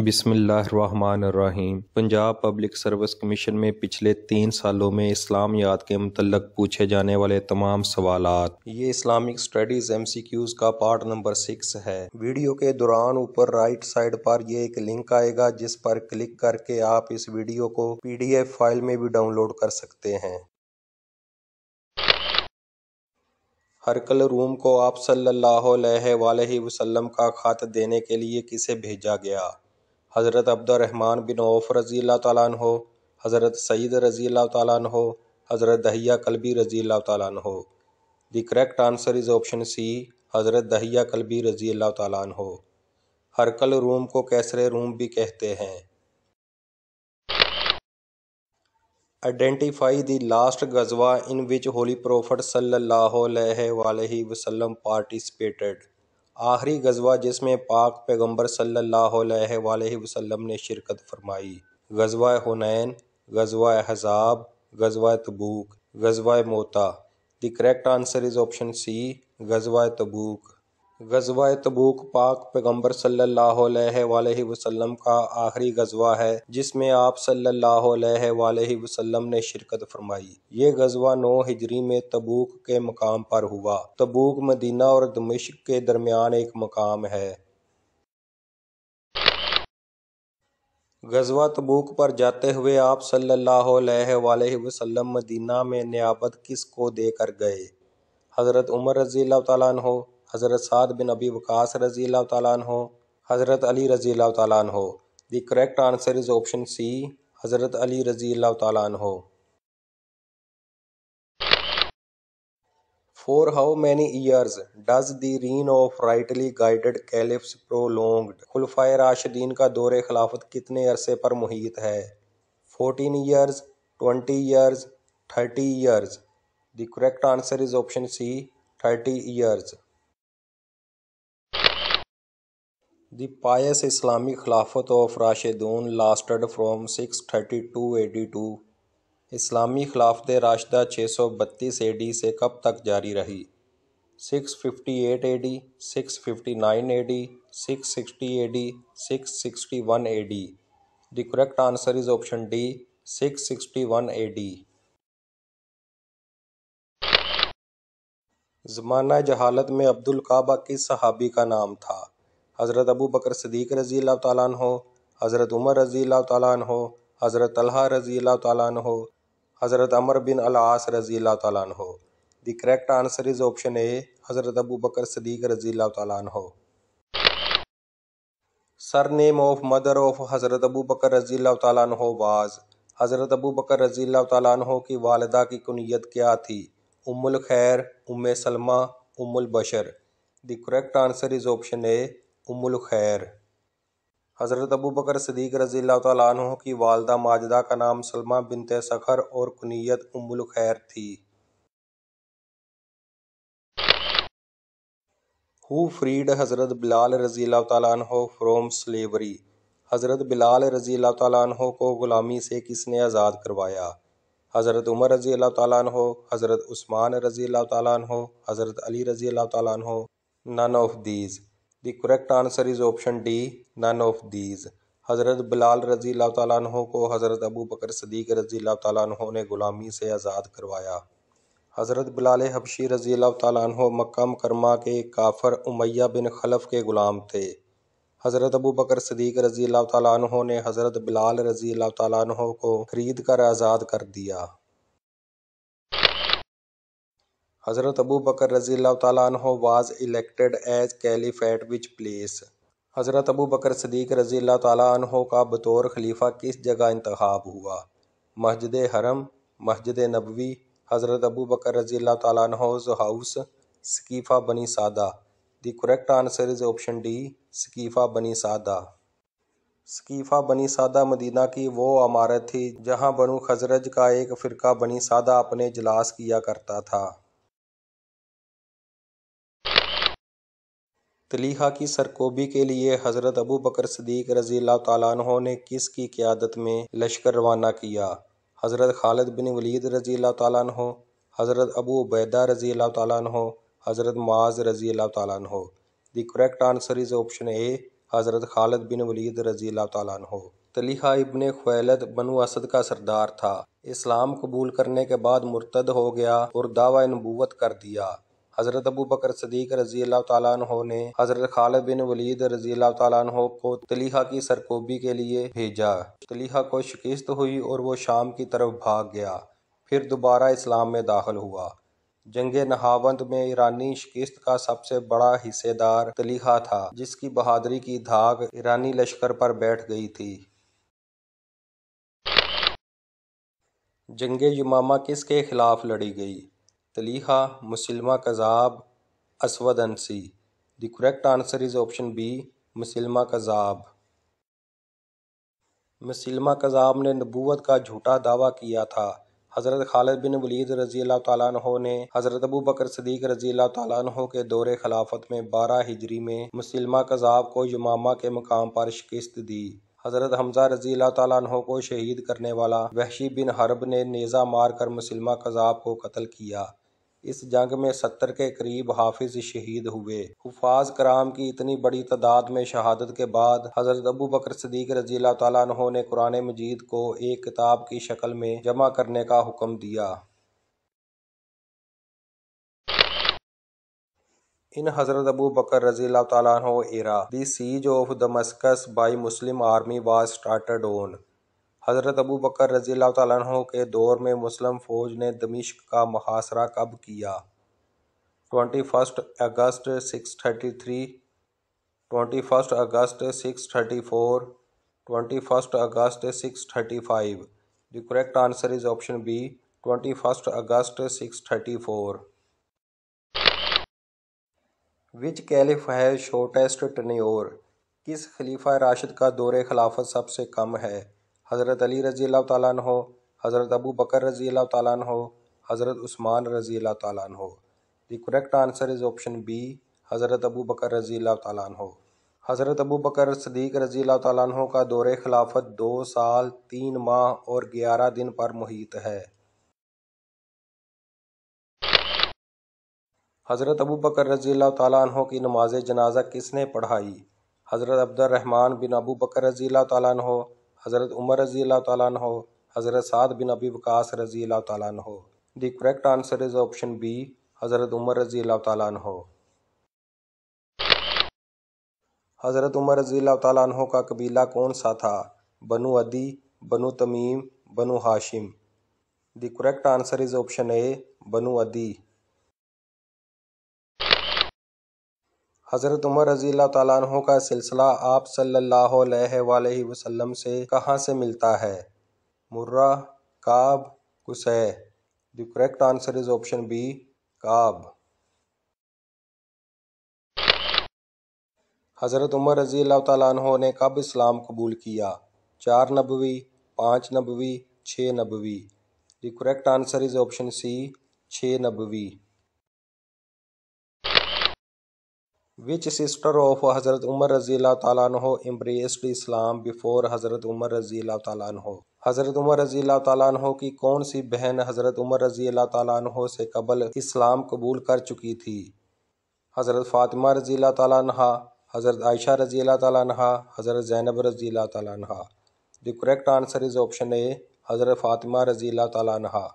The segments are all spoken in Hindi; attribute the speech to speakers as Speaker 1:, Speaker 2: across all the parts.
Speaker 1: बिसमीम पंजाब पब्लिक सर्विस कमीशन में पिछले तीन सालों में इस्लाम याद के मतलब पूछे जाने वाले तमाम सवाल ये Islamic studies MCQs का पार्ट नंबर सिक्स है वीडियो के दौरान ऊपर राइट साइड पर यह एक लिंक आएगा जिस पर क्लिक करके आप इस वीडियो को पी डी एफ फाइल में भी डाउनलोड कर सकते हैं हरकल रूम को आप सल्लल्लाहु अलैहि वसल्लम का खत देने के लिए किसे भेजा गया हज़रत अब्दुलरहमान बिन औफ रज़ी तैन हज़रत सईद रज़ी तैन हज़रत दहिया कलबी रज़ी तैन the correct answer is option C हज़रत दहिया कलबी रज़ी तह हरकल रूम को कैसरे रूम भी कहते हैं आइडेंटिफाई दी लास्ट गजवा इन विच होली प्रोफट सल्लल्लाहु अलैहि वसल्लम पार्टिसिपेटेड आखिरी गज़वा जिसमें पाक पैगंबर सल्लल्लाहु ने शिरकत फरमाई गज़वा हुनैन गज़वा हज़ाब गज़वा तबूक गज़वा मोता the correct answer is option C गज़वा तबूक गजवा तबूक पाक पैगम्बर सल्लल्लाहु अलैहि वसल्लम का आखिरी गजवा है जिसमें आप सल्लल्लाहु अलैहि वसल्लम ने शिरकत फरमाई ये गजवा नौ हिजरी में तबूक के मकाम पर हुआ तबूक मदीना और दमिश्क के दरमियान एक मकाम है गजवा तबूक पर जाते हुए आप सल्ला वसलम मदीना में नियाबत किस को देकर गए हज़रत उमर रज़ी तन हो हज़रत साद बिन अबी वकास रज़ी अल्लाह हो हज़रत अली रज़ी अल्लाह हो the correct answer is option C हज़रत अली रज़ी अल्लाह हो for how many years does the reign of rightly guided caliphs prolonged? खुलफाए राशिदीन का दौरे खिलाफत कितने अरसे पर मुहित है fourteen years twenty years thirty years the correct answer is option C thirty years The pious Islamic Khilafat of Rashidun lasted from 632 AD to इस्लामी खिलाफत राशदा 632 एडी से कब तक जारी रही 658 AD 659 AD 660 AD 661 AD the correct answer is option D 661 AD ज़माना जहालत में अब्दुल काबा किस सहाबी का नाम था हज़रत अबू बकर सदीक रज़ी अल्लाह हो हज़रत उमर रज़ी अल्लाह तालन हो हज़रत तलहा रज़ी अल्लाह हो हज़रत अमर बिन अलास रज़ी अल्लाह हो the correct answer is option A हज़रत अबू बकर सदीक रज़ी अल्लाह हो sir name of mother of हज़रत अबू बकर रज़ी अल्लाह हो वाज हज़रत अबू बकर रज़ी अल्लाह हो की वालदा की कुनीत क्या थी उमुल खैर उम सलमा उमुल बशर the correct answer is option A उमुल खैर हज़रत अबू बकर सदीक रज़ी तु की वालदा माजदा का नाम सलमा बिन सखर और कुनीत उमुल खैर थी हु फ्रीड हज़रत बिलाल रज़ी तु फ्रॉम स्लेवरी हज़रत बिलाल रज़ी तु को ग़ुलामी से किसने आज़ाद करवाया हज़रत उमर रज़ी तु हज़रत उस्मान रज़ी तु हज़रत अली रज़ी तु none of these the correct answer is option D none of these हज़रत बिलाल रज़ी तु को हज़रत अबू बकर सदीक रज़ी तु ने ग़ुलामी से आज़ाद करवाया हज़रत बिलाल हबशी रज़ी तु मक्का मकरमा के काफ़र उमैया बिन खलफ के ग़ुलाम थे हज़रत अबू बकर सदीक रज़ी तु ने हज़रत बिलाल रज़ी तह को ख़रीद कर आज़ाद कर दिया हज़रत अबू बकर Bakr तह was elected as caliphate which place हज़रत अबू बकर सदीक रज़ी तह का बतौर खलीफा किस जगह इंतखब हुआ मस्जिद हरम मस्जिद नबवी हज़रत अबू बकर रज़ी तौज़ हाउस सकीफ़ा बनी सादा the correct answer is option D सकीफ़ा बनी सादा सकीफ़ा बनी सादा मदीना की वो अमारत थी जहाँ बनु खजरज का एक फ़िरका बनी सादा अपने इजलास किया करता था तलीहा की सरकोबी के लिए हज़रत अबू बकर सदीक रज़ी तु ने किस की क़्यादत में लश्कर रवाना किया हज़रत खालिद बिन वलीद रज़ी तु हज़रत अबू उबैदा रज़ी तु हज़रत माज रज़ी तु the correct answer is option A हज़रत खालिद बिन वलीद रज़ी तु तलीहा इबन खैलद बनु असद का सरदार था इस्लाम कबूल करने के बाद मुर्तद हो गया और दावा नबूवत कर दिया हज़रत अबू बकर सदीक रजी अल्लाह ने हज़रत खालिद बिन वलीद रजी अल्लाह को तलीहा की सरकोबी के लिए भेजा तलीहा को शिकस्त हुई और वो शाम की तरफ भाग गया फिर दोबारा इस्लाम में दाखिल हुआ जंग नहावंद में ईरानी शिकस्त का सबसे बड़ा हिस्सेदार तलीहा था जिसकी बहादरी की धाक ईरानी लश्कर पर बैठ गई थी जंग यमामा किसके खिलाफ लड़ी गई तलीहा मुसलमा कजाब Aswad Ansi the correct answer is option B Musaylima कजाब मुसलम कज़ाब ने नबूत का झूठा दावा किया था हज़रत खालिद बिन वलीद रज़ी तु ने हज़रत अबू बकर सदीक रज़ी तु के दौरे खिलाफत में बारह हिजरी में मुसलमा कज़ाब को यमामा के मकाम पर शिकस्त दी हज़रत हमजा रज़ी तु को शहीद करने वाला वहशी बिन हरब ने नेज़ा मार कर मुसलमा कज़ाब को कत्ल किया इस जंग में सत्तर के करीब हाफिज शहीद हुए हुफाज कराम की इतनी बड़ी तादाद में शहादत के बाद हजरत अबू बकर सदीक रजी तु ने कुरान मजीद को एक किताब की शक्ल में जमा करने का हुक्म दिया इन हजरत अबू बकर रजी तरा era the siege of Damascus by Muslim army was start on हज़रत अबू बकर रज़ी तु के दौर में मुस्लिम फ़ौज ने दमिश्क का मुहासरा कब किया twenty first August six thirty three twenty first August six thirty four twenty first August six thirty five the correct answer is option B twenty first August six thirty four which caliph है शोटेस्ट टनोर किस खलीफा राशिद का दौरे खिलाफत सबसे कम है हज़रत अली रज़ी अल्लाह तु हज़रत अबू बकर रज़ी अल्लाह तु हज़रत उस्मान रज़ी अल्लाह तु the correct answer is option B हज़रत अबू बकर रज़ी अल्लाह हो हज़रत अबू बकर सदीक रज़ी अल्लाह तु का दौर खिलाफत दो साल तीन माह और ग्यारह दिन पर मुहित है हज़रत अबू बकर रज़ी तु की नमाज जनाजा किसने पढ़ाई हज़रत अब्दुलरहमान बिन अबू बकर रज़ी तु हज़रत उमर रजी अल्लाह तह हज़रत साद बिन अबी वकास रजी अल्लाह तह the correct answer is option B हज़रत उमर रजी अल्लाह तह हज़रत उमर रजी अल्लाह तह का कबीला कौन सा था Banu Adi Banu Tamim Banu Hashim the correct answer is option A Banu Adi हज़रत उमर रज़ी तु का सिलसिला आप सल्ला अलैहि से कहाँ से मिलता है Murrah Kaab Qusai the correct answer is option B Kaab हज़रत उमर रज़ी तु ने कब इस्लाम कबूल किया चार नबवी पाँच नबवी छः नबवी the correct answer is option C छः नबवी which sister of Hazrat Umar Razila Talanho embraced Islam before Hazrat Umar Razila Talanho? हज़रत उमर रजी तैन की कौन सी बहन हज़रत उमर रजील्ला तैन से कबल इस्लाम कबूल कर चुकी थी हज़रत फ़ातिमा रजी तहा हज़रत आयशा रजी तहा हज़रत ज़ैनब रजी तहा the correct answer is option A हज़रत फ़ातिमा रजील्ला तहा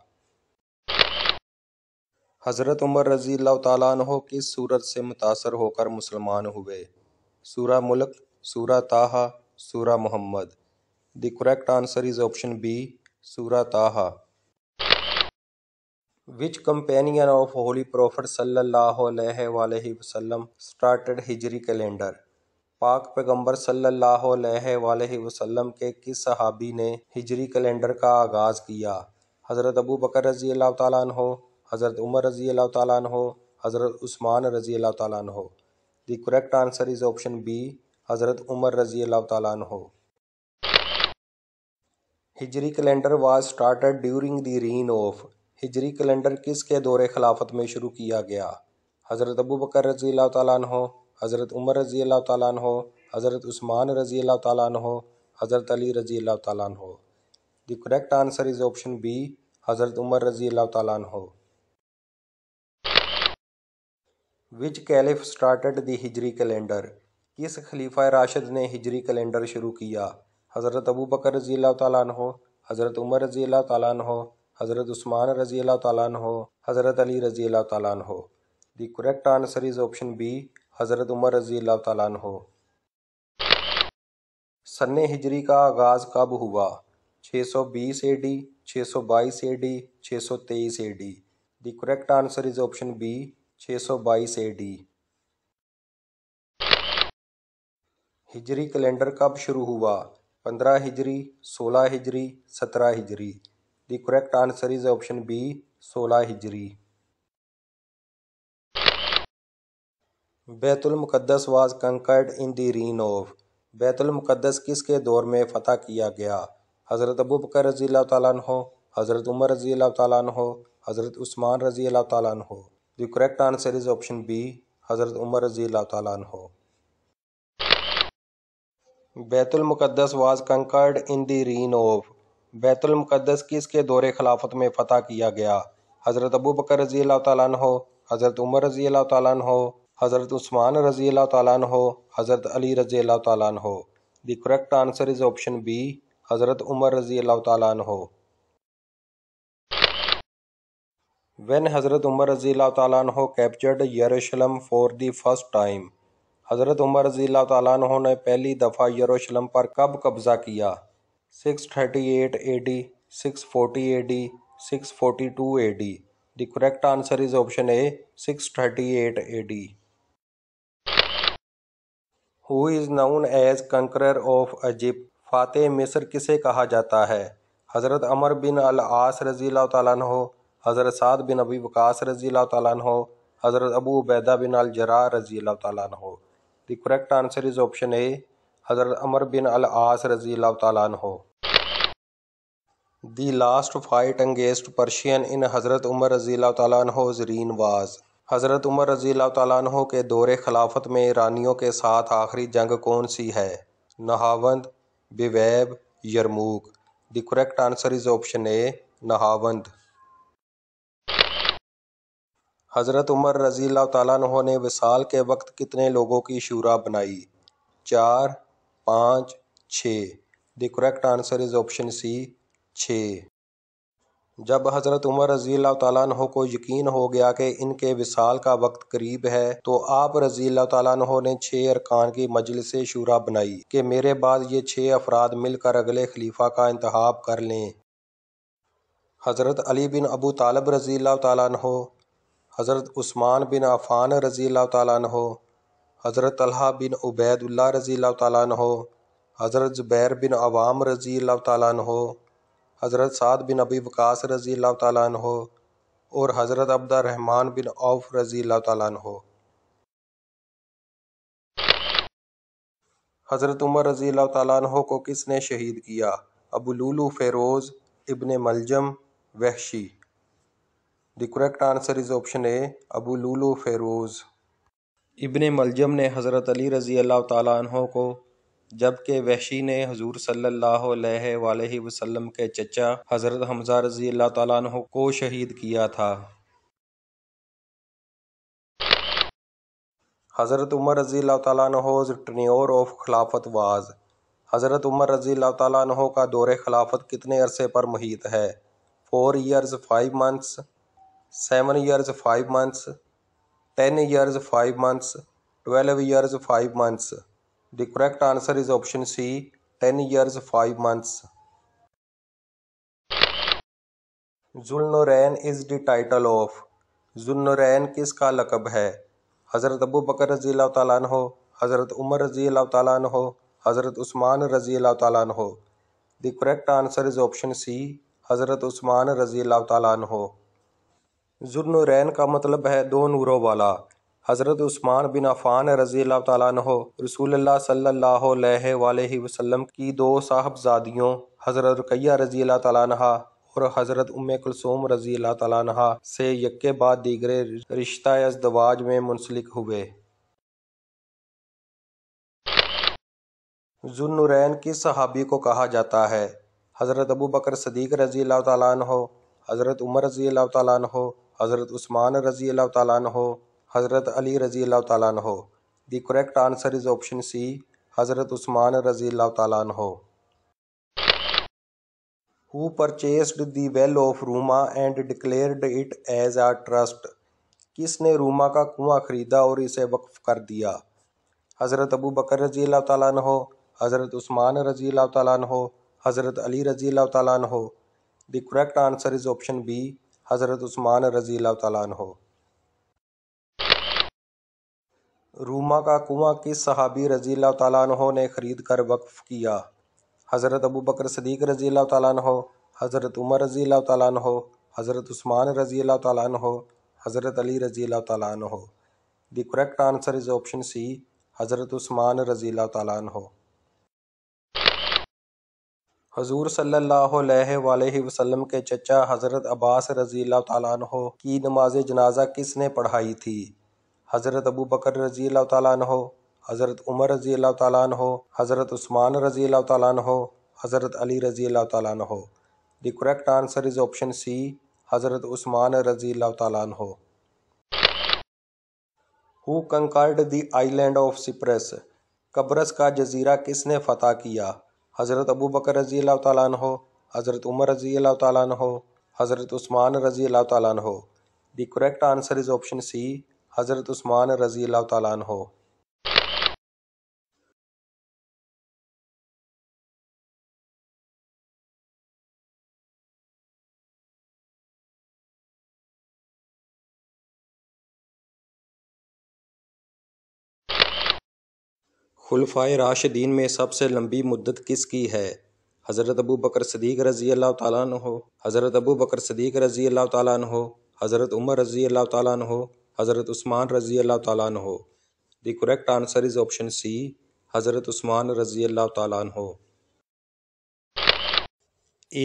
Speaker 1: हज़रत उमर रज़ी अल्लाह किस सूरत से मुतासर होकर मुसलमान हुए सूरा मुल्क सूरा ताहा सूरा मोहम्मद the correct answer is option B सूरा ताहा which companion of holy prophet सल्लल्लाहु अलैहि वसल्लम स्टार्टेड हिजरी कैलेंडर पाक पैगंबर सल्लल्लाहु अलैहि वसल्लम के किस सहाबी ने हिजरी कैलेंडर का आगाज़ किया हज़रत अबू बकर रज़ी अल्लाह तहो हज़रत उमर रजी अल्लाह تعالیٰ عنہ हज़रत उस्मान रजी अल्लाह تعالیٰ عنہ the correct answer is option B हज़रत उमर रजी अल्लाह تعالیٰ عنہ हिजरी calendar was started during the reign of हिजरी कैलेंडर किसके दौरे खिलाफत में शुरू किया गया हज़रत अबू बकर रजी अल्लाह हो हज़रत उमर रजी अल्लाह तहो हज़रत उस्मान रजी अल्लाह तहो हज़रत अली रजी अल्लाह हो the correct answer is option B हज़रत उमर रजी अल्लाह हो विच कैलिफ स्टार्टड द हिजरी कैलेंडर किस खलीफा राशद ने हिजरी कैलेंडर शुरू किया हज़रत अबू बकर रज़ी अल्लाह हो हज़रत उमर रज़ी अल्लाह तहो हज़रत उस्मान रज़ी अल्लाह हो हज़रत अली रज़ी अल्लाह तहो the correct answer is option B हज़रत उमर रज़ी अल्लाह तहो सन हिजरी का आगाज़ कब हुआ 620 छः सौ तेईस A D the correct answer is option B 622 सौ बाईस ए डी हिजरी कैलेंडर कब शुरू हुआ पंद्रह हिजरी सोलह हिजरी सत्रह हिजरी the correct answer is option B सोलह हिजरी Baitul Muqaddas was conquered in the reign of Baitul Muqaddas किसके दौर में फ़तह किया गया हज़रत अबू बकर रज़ी अल्लाह तैन हो हज़रत उमर रज़ी अल्लाह तैन हो हज़रत उस्मान रज़ी अल्लाह तैन हो The correct answer is option B, Hazrat Umar Anhu. Baitul Muqaddas was conquered in the reign of Baitul Muqaddas किसके दौरे खिलाफत में फ़तह किया गया हज़रत अबू बकर रजी अल्लाह हो हज़रत उमर रजी अल्लाह हो हज़रत उस्मान रजी अल्लाह हो हज़रत अली रजी अल्लाह हो the correct answer is option B हज़रत उमर रजी अल्लाह हो When Hazrat Umar anhu captured Jerusalem for the first time, हज़रत उमर anhu ने पहली दफ़ा यरूशलेम पर कब कब्ज़ा किया 638 AD, 640 AD, 642 AD. The correct answer is option A, 638 AD. Who is known as conqueror of Egypt? फातेह मिस्र किसे कहा जाता है हज़रत अमर बिन अल आस रज़ी तु हज़रत साद बिन अबी वकास रजी हो हज़रत अबू उबैदा बिन जरा रजी हो the correct answer is option A हज़रत अमर बिन अल आस रजी हो the last fight against Persian in हज़रत उमर रजी तहोज़ जरीन वाज हज़रत उमर रजी तहों के दौरे खिलाफत में ईरानियों के साथ आखिरी जंग कौन सी है Nahavand Buwaib Yarmouk the correct answer is option A Nahavand हज़रत उमर रज़ी तु ने विसाल के वक्त कितने लोगों की शूरा बनाई चार पाँच छः the correct answer is option C छ जब हज़रत उमर रज़ी तु को यकीन हो गया कि इनके विसाल का वक्त करीब है तो आप रज़ी तु ने छः अरकान की मजलिस शूरा बनाई कि मेरे बाद ये छः अफराद मिलकर अगले खलीफा का इंतहा कर लें हज़रत अली बिन अबू तालब रज़ी तु हज़रत उस्मान बिन अफ़ान रज़ी तहो हज़रत अल्हा बिन उबैदुल्ला रज़ी तहो हज़रत ज़ुबैर बिन अवाम रज़ी तहो हज़रत साद बिन अबी वकास रज़ी तहो और हज़रत रहमान बिन औफ रज़ी तहो हज़रत उमर रज़ी तहो को किसने शहीद किया Abu Lulu Feroz Ibn Muljam Wahshi the correct answer is option A Abu Lulu Feroz Ibn Muljam ने हज़रत अली रज़ी अल्लाह तहों को जबकि वहशी ने हजूर सल्लल्लाहु अलैहि वसल्लम के चचा हज़रत हमजा रज़ी अल्लाह तहों को शहीद किया था हज़रत उमर रज़ी तहोज़ टनोर ऑफ खिलाफत वाज हज़रत उमर रज़ी तहों का दौर खिलाफत कितने अरसे पर मुहित है four years five months seven years five months, ten years five months, twelve years five months. The correct answer is option C. Ten years five months. Zunnurain is the title of Zunnurain किसका लकब है हज़रत अबू बकर रज़ी अल्लाह हो हज़रत उमर रज़ी अल्लाह हो हज़रत उस्मान रज़ी अल्लाह हो the correct answer is option C हज़रत उस्मान रज़ी अल्लाह हो जुर्नरैन का मतलब है दो नूरों वाला हज़रत उस्मान बिन अफ़ान रज़ी तह रसूल सल्ला वसलम की दो साहबजादियों हज़रत रुकैया रज़ी तहा और हज़रत उम कुलसूम रज़ी तहा से यके बाद दीगरे रिश्ता अजदवाज में मुंसलिक हुए जुन्नुरैन किस सहाबी को कहा जाता है हज़रत अबू बकर सदीक रज़ी तहो हज़रत उमर रज़ी तु हज़रत उस्मान रजी अल्लाह तन हो हज़रत अली रजी अल्लाह तन हो the correct answer is option C हज़रत उस्मान रजी अल्लाह तन हो who purchased the well of Ruma and declared it as a trust किसने रूमा का कुआं खरीदा और इसे वक्फ कर दिया हज़रत अबू बकर रजी अल्लाह तन हो हज़रत उस्मान रजी अल्लाह तन हो हज़रत अली रजी अल्लाह तन हो the correct answer is option B हज़रत उस्मान रज़ी हो रूमा का कुआं किस सहाबी रज़ी हो ने ख़रीद कर वक्फ किया हज़रत अबू बकर सदीक रज़ी हो हज़रत उमर रज़ी हो हज़रत उस्मान रज़ी हो हज़रत अली रज़ी हो the correct answer is option C हज़रत उस्मान रज़ी हो हजूर सल्लल्लाहु वसलम के चचा हज़रत अब्बास रज़ी तु की नमाज जनाजा किसने पढ़ाई थी हज़रत अबू बकर रज़ी तु हज़रत उमर रज़ी तु हज़रत उस्मान रज़ी तु हज़रत अली रज़ी तु the correct answer is option C हज़रत उस्मान रज़ी तु who conquered the island of Cyprus Qubrus का जजीरा किसने फतह किया हज़रत अबू बकर रज़ी अल्लाह तहो हज़रत उमर रज़ी अल्लाह तहो हज़रत उस्मान रज़ी अल्लाह हो the correct answer is option C हज़रत उस्मान रज़ी अल्लाह तहो खुलफ़ाए राशिदीन में सबसे लंबी मुद्दत किसकी है हज़रत अबू बकर सदीक रज़ी अल्लाह हो हज़रत अबू बकर सदीक रज़ी अल्लाह हो हज़रत उमर रज़ी अल्लाह हो हज़रत उस्मान रज़ी अल्लाह हो the correct answer is option C हज़रत उस्मान रज़ी अल्लाह हो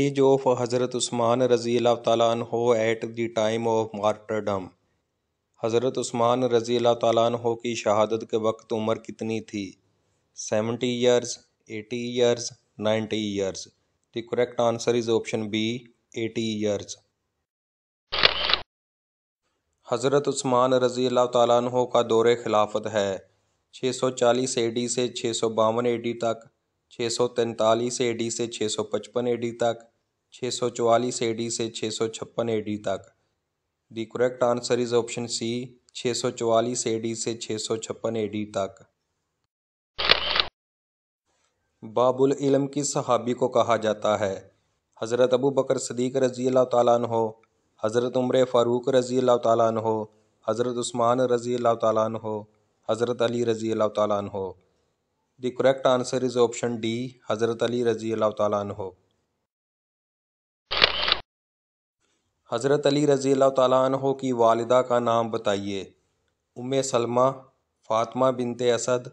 Speaker 1: एज ऑफ हज़रत उस्मान रज़ी अल्लाह हो at the time of martyrdom हज़रत उस्मान रज़ी अल्लाह हो की शहादत के वक्त उम्र कितनी थी seventy years eighty years ninety years the correct answer is option B eighty years हज़रत उस्मान रज़ी अल्लाह तु का दौर खिलाफत है 640 एडी से छः सौ बावन एडी तक छः सौ तैंतालीस एडी से छः सौ पचपन एडी तक छः सौ चवालीस एडी से छः सौ छप्पन एडी तक the correct answer is option C छः सौ चवालीस एडी से छः सौ छप्पन एडी तक बाबुल इलम की सहाबी को कहा जाता है हज़रत अबू बकर सदीक रज़ी अल्लाह हो हज़रत उम्र फ़ारूक रज़ी अल्लाह तालन हो हज़रत उस्मान रज़ी अल्लाह तालन हो हज़रत अली रज़ी अल्लाह तालन हो the correct answer is option D हज़रत अली रज़ी अल्लाह तालन हो हज़रत अली रज़ी अल्लाह हो की वालदा का नाम बताइए Umm Salama Fatima binte Asad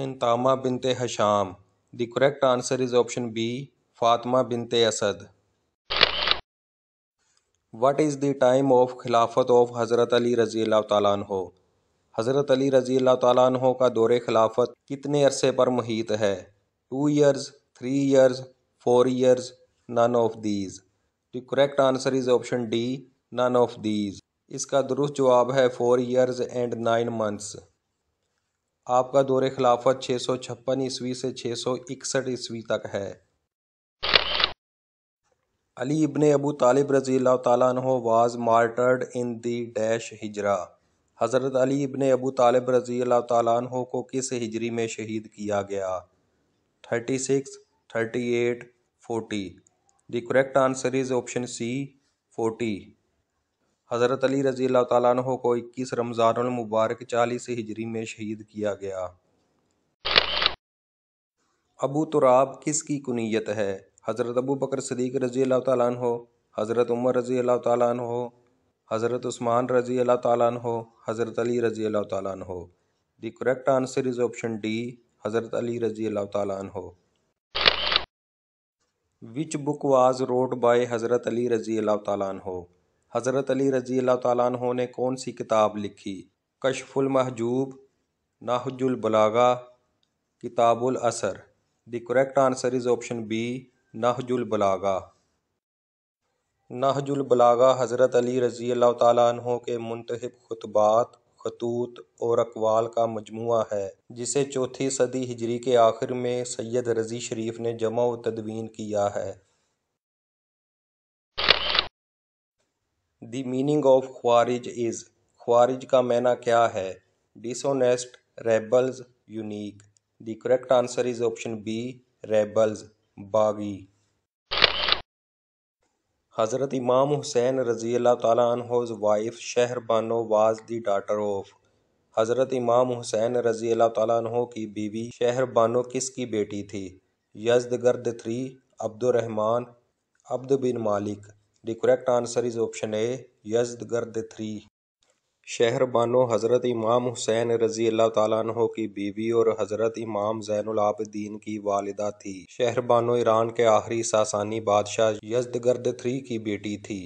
Speaker 1: Hantama binte Hasham The correct answer is option B Fatima binte Asad what is the time of खिलाफत ऑफ हज़रत अली रज़ी हो हज़रत अली रज़ी हो का दौर खिलाफत कितने अरसे पर मुहित है two years three years four years none of these the correct answer is option D none of these इसका दुरुस्त जवाब है four years and nine months आपका दौर खिलाफत छः सौ छप्पन ईस्वी से छः सौ इकसठ ईस्वी तक है अली इबन अबू तालिब रजी तह was martyred in the dash हिजरा हज़रत अली इबन अबू तालिब रजी अल्लाह तह को किस हिजरी में शहीद किया गया thirty six thirty eight forty the correct answer is option C forty हज़रत अली रज़ी तह को इक्कीस रमज़ानमबारक चालीस हिजरी में शहीद किया गया अबू तुराब किसकी कुनीयत है हज़रत अबू बकर सदीक रज़ी अल्लाह हो हज़रत उमर रज़ी अल्लाह तु हज़रत उस्मान रज़ी अल्लाह तु हज़रत अली रज़ी अल्लाह हो the correct answer is option D हज़रत अली रज़ी अल्लाह तु which book was wrote by हज़रत अली रज़ी अल्लाह तु हज़रत अली रजी अल्लाह तु ने कौन सी किताब लिखी कशफुल महजूब नाहजुल Balagha Kitabul Asar the correct answer is option B Nahjul Balagha Nahjul Balagha हज़रत अली रजी अल्लाह तु के मुंतब खुतबात खतूत और अकवाल का मजमू है जिसे चौथी सदी हिजरी के आखिर में सैयद रजी शरीफ ने जमा व तदवीन किया है the meaning of Khawarij is Khawarij का मैना क्या है dishonest rebels unique the correct answer is option B rebels बागी हज़रत इमाम हुसैन रज़ी अल्लाह तहज़ wife Shahr Banu was the daughter of हज़रत इमाम हुसैन रज़ी तहों की बीवी शहर बानो किस की बेटी थी यजदगर्द three Abdul Rahman Abd bin Malik correct answer is option A Yazdgird three शहर बानो हज़रत इमाम हुसैन रज़ी अल्लाह तु की बीवी और हज़रत इमाम जैनदीन की वालदा थी शहर बानो ईरान के आखिरी सासानी बादशाह यजद गर्द थ्री की बेटी थी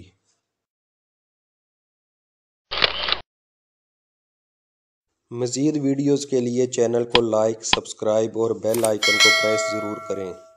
Speaker 1: मज़ीद वीडियोज़ के लिए चैनल को लाइक सब्सक्राइब और बेल आइकन को प्रेस ज़रूर करें